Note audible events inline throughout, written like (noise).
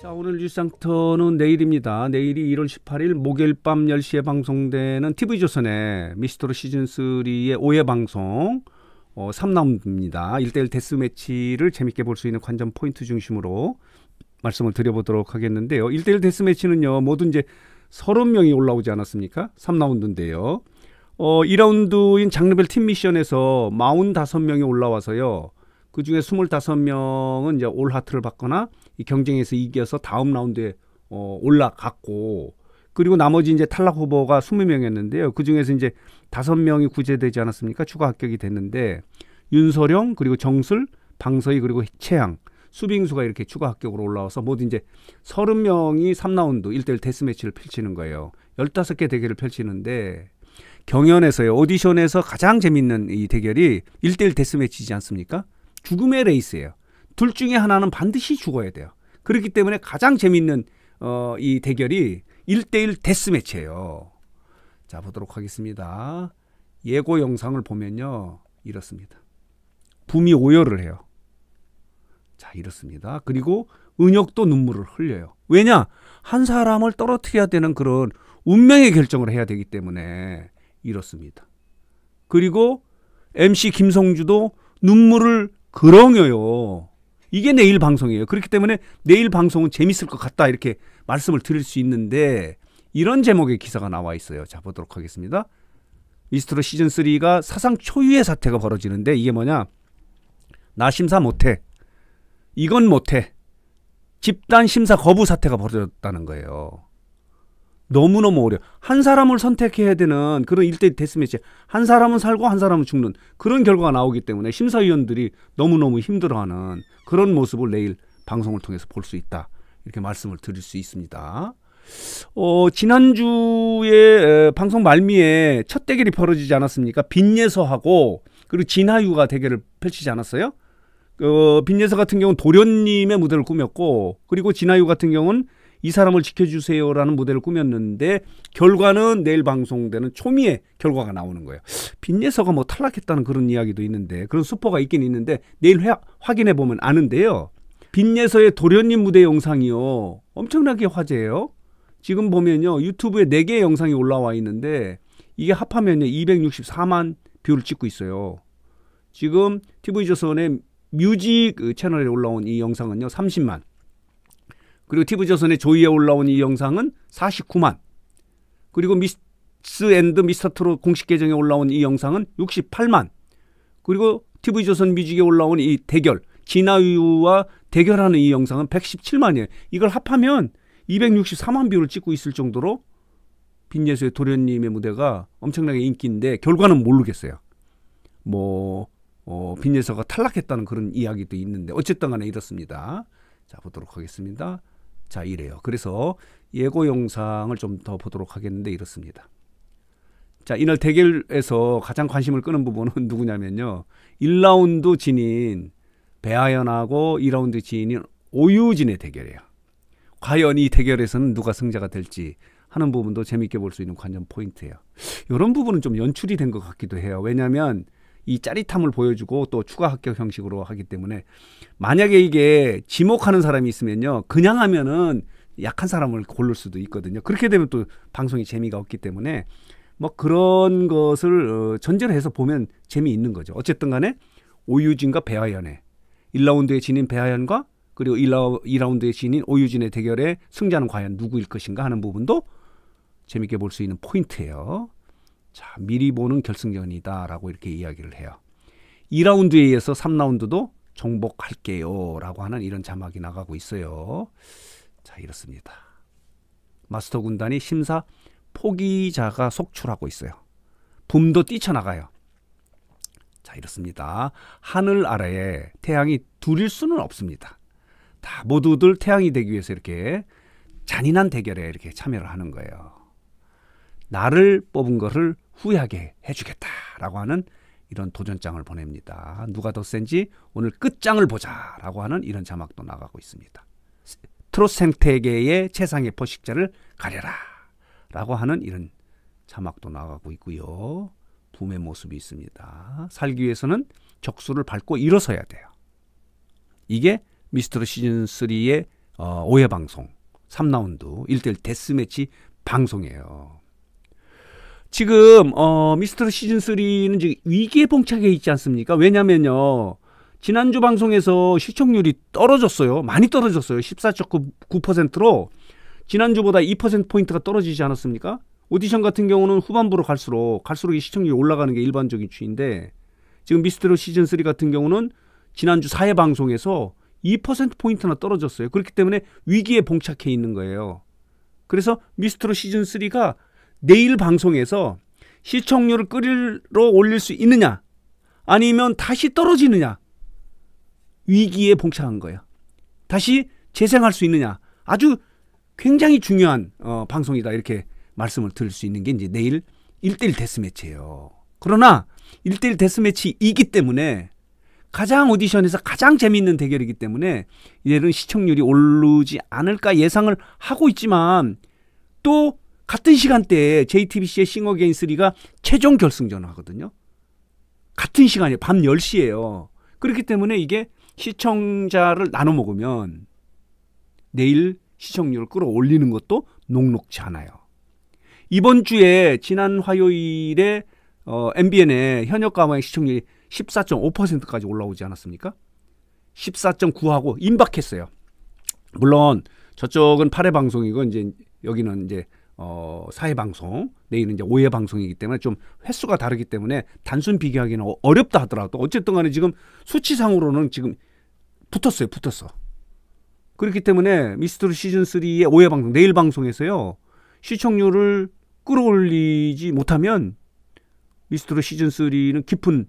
자, 오늘 뉴스상터는 내일입니다. 내일이 1월 18일 목요일 밤 10시에 방송되는 TV조선의 미스터로 시즌3의 오해 방송 어, 3라운드입니다. 1대1 데스매치를 재밌게 볼 수 있는 관전 포인트 중심으로 말씀을 드려보도록 하겠는데요. 1대1 데스매치는요, 모든 이제 30명이 올라오지 않았습니까? 3라운드인데요. 어, 2라운드인 장르별 팀 미션에서 45명이 올라와서요. 그 중에 2 5 명은 이제 올 하트를 받거나 이 경쟁에서 이겨서 다음 라운드에 어, 올라갔고 그리고 나머지 이제 탈락 후보가 2 0 명이었는데요. 그 중에서 이제 다 명이 구제되지 않았습니까? 추가 합격이 됐는데 윤서령 그리고 정슬, 방서희 그리고 최양 수빙수가 이렇게 추가 합격으로 올라와서 모두 이제 서른 명이 3라운드일대일 데스매치를 펼치는 거예요. 1 5개 대결을 펼치는데 경연에서요. 오디션에서 가장 재밌는 이 대결이 일대일 데스매치지 않습니까? 죽음의 레이스예요. 둘 중에 하나는 반드시 죽어야 돼요. 그렇기 때문에 가장 재밌는 어, 이 대결이 1대1 데스매치예요. 자, 보도록 하겠습니다. 예고 영상을 보면요. 이렇습니다. 붐이 오열을 해요. 자, 이렇습니다. 그리고 은혁도 눈물을 흘려요. 왜냐? 한 사람을 떨어뜨려야 되는 그런 운명의 결정을 해야 되기 때문에 이렇습니다. 그리고 MC 김성주도 눈물을 그럼요 이게 내일 방송이에요. 그렇기 때문에 내일 방송은 재밌을 것 같다 이렇게 말씀을 드릴 수 있는데 이런 제목의 기사가 나와 있어요. 자 보도록 하겠습니다. 미스트로 시즌 3가 사상 초유의 사태가 벌어지는데 이게 뭐냐? 나 심사 못해. 이건 못해. 집단 심사 거부 사태가 벌어졌다는 거예요. 너무너무 어려워. 한 사람을 선택해야 되는 그런 일대 됐으면 이제 한 사람은 살고 한 사람은 죽는 그런 결과가 나오기 때문에 심사위원들이 너무너무 힘들어하는 그런 모습을 내일 방송을 통해서 볼 수 있다. 이렇게 말씀을 드릴 수 있습니다. 어, 지난주에 에, 방송 말미에 첫 대결이 벌어지지 않았습니까? 빈예서하고 그리고 진하유가 대결을 펼치지 않았어요? 어, 빈예서 같은 경우는 도련님의 무대를 꾸몄고 그리고 진하유 같은 경우는 이 사람을 지켜주세요라는 무대를 꾸몄는데 결과는 내일 방송되는 초미의 결과가 나오는 거예요. 빈예서가 뭐 탈락했다는 그런 이야기도 있는데 그런 수포가 있긴 있는데 내일 회, 확인해 보면 아는데요. 빈예서의 도련님 무대 영상이요. 엄청나게 화제예요. 지금 보면요. 유튜브에 4개의 영상이 올라와 있는데 이게 합하면 264만 뷰를 찍고 있어요. 지금 TV조선의 뮤직 어, 채널에 올라온 이 영상은요. 30만. 그리고 TV조선의 조이에 올라온 이 영상은 49만. 그리고 미스 앤드 미스터 트롯 공식 계정에 올라온 이 영상은 68만. 그리고 TV조선 뮤직에 올라온 이 대결, 진화유와 대결하는 이 영상은 117만이에요. 이걸 합하면 264만 뷰를 찍고 있을 정도로 빈예수의 도련님의 무대가 엄청나게 인기인데 결과는 모르겠어요. 뭐 어, 빈예서가 탈락했다는 그런 이야기도 있는데 어쨌든 간에 이렇습니다. 자 보도록 하겠습니다. 자, 이래요. 그래서 예고 영상을 좀 더 보도록 하겠는데 이렇습니다. 자, 이날 대결에서 가장 관심을 끄는 부분은 (laughs) 누구냐면요. 1라운드 진인 배하연하고 2라운드 진인 오유진의 대결이에요. 과연 이 대결에서는 누가 승자가 될지 하는 부분도 재미있게볼 수 있는 관전 포인트예요. 이런 부분은 좀 연출이 된 것 같기도 해요. 왜냐하면 이 짜릿함을 보여주고 또 추가 합격 형식으로 하기 때문에 만약에 이게 지목하는 사람이 있으면요. 그냥 하면은 약한 사람을 고를 수도 있거든요. 그렇게 되면 또 방송이 재미가 없기 때문에 뭐 그런 것을 어, 전제로 해서 보면 재미있는 거죠. 어쨌든 간에 오유진과 배하연의 1라운드에 지닌 배하연과 그리고 2라운드에 지닌 오유진의 대결에 승자는 과연 누구일 것인가 하는 부분도 재밌게 볼 수 있는 포인트예요. 자, 미리 보는 결승전이다라고 이렇게 이야기를 해요. 2라운드에 의해서 3라운드도 정복할게요라고 하는 이런 자막이 나가고 있어요. 자, 이렇습니다. 마스터 군단이 심사 포기자가 속출하고 있어요. 붐도 뛰쳐나가요. 자, 이렇습니다. 하늘 아래에 태양이 둘일 수는 없습니다. 다 모두들 태양이 되기 위해서 이렇게 잔인한 대결에 이렇게 참여를 하는 거예요. 나를 뽑은 것을 후회하게 해주겠다라고 하는 이런 도전장을 보냅니다. 누가 더 센지 오늘 끝장을 보자라고 하는 이런 자막도 나가고 있습니다. 트롯 생태계의 최상의 포식자를 가려라라고 하는 이런 자막도 나가고 있고요. 붐의 모습이 있습니다. 살기 위해서는 적수를 밟고 일어서야 돼요. 이게 미스터리 시즌 3의 어, 오해 방송 3라운드 1대1 데스매치 방송이에요. 지금 어 미스터리 시즌 3는 지금 위기에 봉착해 있지 않습니까? 왜냐면요. 지난주 방송에서 시청률이 떨어졌어요. 많이 떨어졌어요. 14.9%로 지난주보다 2%포인트가 떨어지지 않았습니까? 오디션 같은 경우는 후반부로 갈수록 갈수록 시청률이 올라가는 게 일반적인 추인데 지금 미스터리 시즌 3 같은 경우는 지난주 사회 방송에서 2%포인트나 떨어졌어요. 그렇기 때문에 위기에 봉착해 있는 거예요. 그래서 미스터리 시즌 3가 내일 방송에서 시청률을 끌어 올릴 수 있느냐 아니면 다시 떨어지느냐 위기에 봉착한 거예요. 다시 재생할 수 있느냐 아주 굉장히 중요한 어, 방송이다 이렇게 말씀을 드릴 수 있는 게 이제 내일 1대1 데스매치예요. 그러나 1대1 데스매치이기 때문에 가장 오디션에서 가장 재미있는 대결이기 때문에 얘는 시청률이 오르지 않을까 예상을 하고 있지만 또 같은 시간대에 JTBC의 싱어게인 3가 최종 결승전을 하거든요. 같은 시간에 밤1 0시에요 그렇기 때문에 이게 시청자를 나눠 먹으면 내일 시청률을 끌어올리는 것도 녹록지 않아요. 이번 주에 지난 화요일에 어, MBN의 현역 가마의 시청률이 14.5%까지 올라오지 않았습니까? 14.9하고 임박했어요. 물론 저쪽은 8회 방송이고 이제 여기는 이제 어, 사회 방송 내일은 이제 오해 방송이기 때문에 좀 횟수가 다르기 때문에 단순 비교하기는 어, 어렵다 하더라도 어쨌든간에 지금 수치상으로는 지금 붙었어요 붙었어 그렇기 때문에 미스터리 시즌 3의 오해 방송 내일 방송에서요 시청률을 끌어올리지 못하면 미스터리 시즌 3는 깊은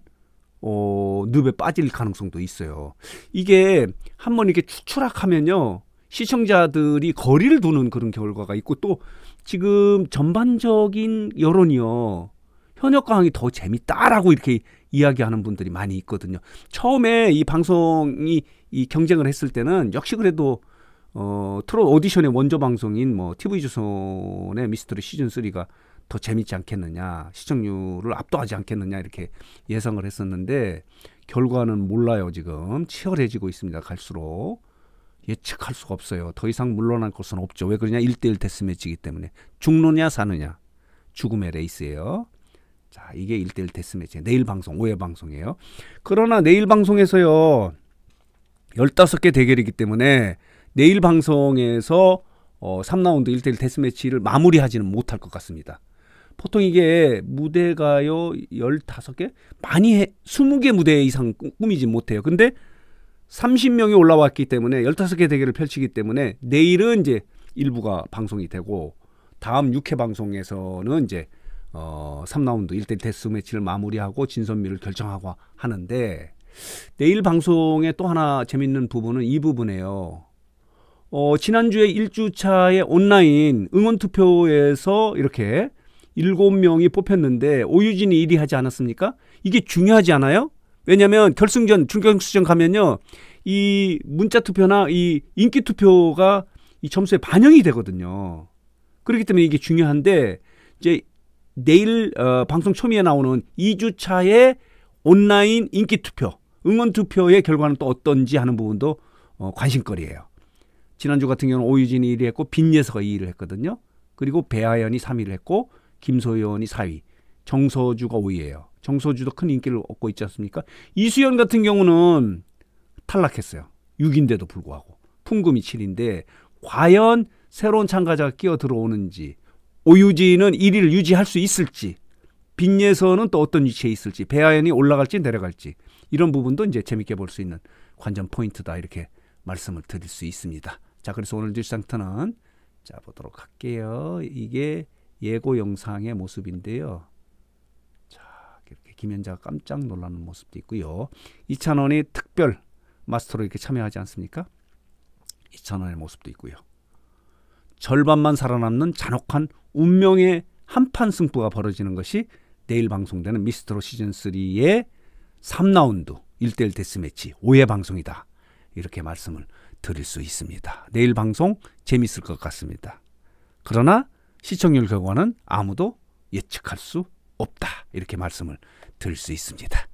어, 늪에 빠질 가능성도 있어요. 이게 한 번 이렇게 추추락하면요. 시청자들이 거리를 두는 그런 결과가 있고 또 지금 전반적인 여론이요. 현역 강의 더 재밌다라고 이렇게 이야기하는 분들이 많이 있거든요. 처음에 이 방송이 이 경쟁을 했을 때는 역시 그래도 어, 트롯 오디션의 원조 방송인 뭐 TV 조선의 미스터리 시즌 3가 더 재밌지 않겠느냐, 시청률을 압도하지 않겠느냐 이렇게 예상을 했었는데 결과는 몰라요 지금 치열해지고 있습니다 갈수록. 예측할 수가 없어요. 더 이상 물러날 것은 없죠. 왜 그러냐? 1대1 데스매치이기 때문에. 죽느냐 사느냐. 죽음의 레이스예요. 자, 이게 1대1 데스매치예요. 내일 방송, 오해 방송이에요. 그러나 내일 방송에서요. 15개 대결이기 때문에 내일 방송에서 어, 3라운드 1대1 데스매치를 마무리하지는 못할 것 같습니다. 보통 이게 무대가요 15개? 많이 해, 20개 무대 이상 꾸미지 못해요. 근데 30명이 올라왔기 때문에 15개 대결을 펼치기 때문에 내일은 이제 일부가 방송이 되고 다음 6회 방송에서는 이제 어 3라운드 1대1 데스 매치를 마무리하고 진선미를 결정하고 하는데 내일 방송에 또 하나 재밌는 부분은 이 부분이에요. 어 지난주에 1주차에 온라인 응원 투표에서 이렇게 7명이 뽑혔는데 오유진이 1위 하지 않았습니까? 이게 중요하지 않아요? 왜냐면 결승전 준결승전 가면요 이 문자 투표나 이 인기 투표가 이 점수에 반영이 되거든요. 그렇기 때문에 이게 중요한데 이제 내일 어, 방송 초미에 나오는 2주 차의 온라인 인기 투표, 응원 투표의 결과는 또 어떤지 하는 부분도 어, 관심거리예요. 지난주 같은 경우는 오유진이 1위 했고 빈예서가 2위를 했거든요. 그리고 배하연이 3위를 했고 김소연이 4위, 정서주가 5위예요. 정서주도 큰 인기를 얻고 있지 않습니까? 이수연 같은 경우는 탈락했어요. 6인데도 불구하고. 풍금이 7인데 과연 새로운 참가자가 끼어 들어오는지 오유진은 1위를 유지할 수 있을지 빈예서는 또 어떤 위치에 있을지 배아연이 올라갈지 내려갈지 이런 부분도 이제 재밌게 볼 수 있는 관전 포인트다 이렇게 말씀을 드릴 수 있습니다. 자 그래서 오늘 뉴스상터는자 보도록 할게요. 이게 예고 영상의 모습인데요. 김연자가 깜짝 놀라는 모습도 있고요. 이찬원이 특별 마스터로 이렇게 참여하지 않습니까? 이찬원의 모습도 있고요. 절반만 살아남는 잔혹한 운명의 한판 승부가 벌어지는 것이 내일 방송되는 미스터로 시즌3의 3라운드 1대1 데스매치 5회 방송이다. 이렇게 말씀을 드릴 수 있습니다. 내일 방송 재밌을 것 같습니다. 그러나 시청률 결과는 아무도 예측할 수 없다. 이렇게 말씀을 들수 있습니다.